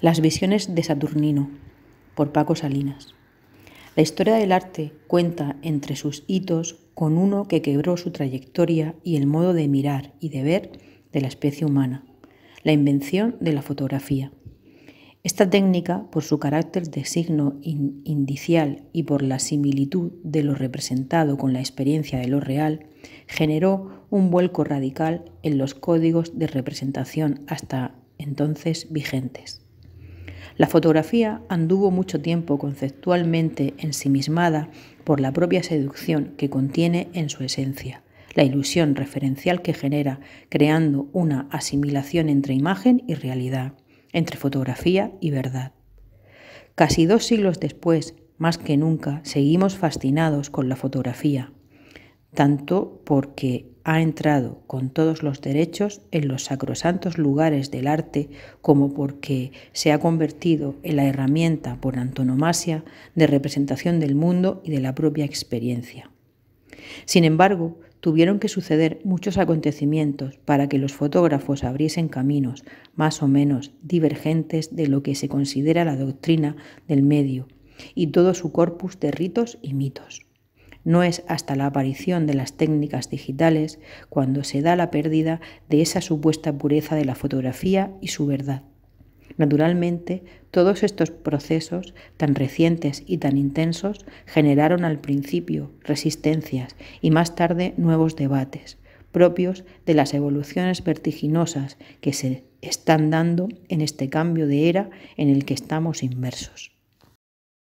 Las visiones de Saturnino, por Paco Salinas. La historia del arte cuenta entre sus hitos con uno que quebró su trayectoria y el modo de mirar y de ver de la especie humana, la invención de la fotografía. Esta técnica, por su carácter de signo indicial y por la similitud de lo representado con la experiencia de lo real, generó un vuelco radical en los códigos de representación hasta entonces vigentes. La fotografía anduvo mucho tiempo conceptualmente ensimismada por la propia seducción que contiene en su esencia, la ilusión referencial que genera, creando una asimilación entre imagen y realidad, entre fotografía y verdad. Casi dos siglos después, más que nunca, seguimos fascinados con la fotografía, tanto porque ha entrado con todos los derechos en los sacrosantos lugares del arte como porque se ha convertido en la herramienta por antonomasia de representación del mundo y de la propia experiencia. Sin embargo, tuvieron que suceder muchos acontecimientos para que los fotógrafos abriesen caminos más o menos divergentes de lo que se considera la doctrina del medio y todo su corpus de ritos y mitos. No es hasta la aparición de las técnicas digitales cuando se da la pérdida de esa supuesta pureza de la fotografía y su verdad. Naturalmente, todos estos procesos tan recientes y tan intensos generaron al principio resistencias y más tarde nuevos debates propios de las evoluciones vertiginosas que se están dando en este cambio de era en el que estamos inmersos.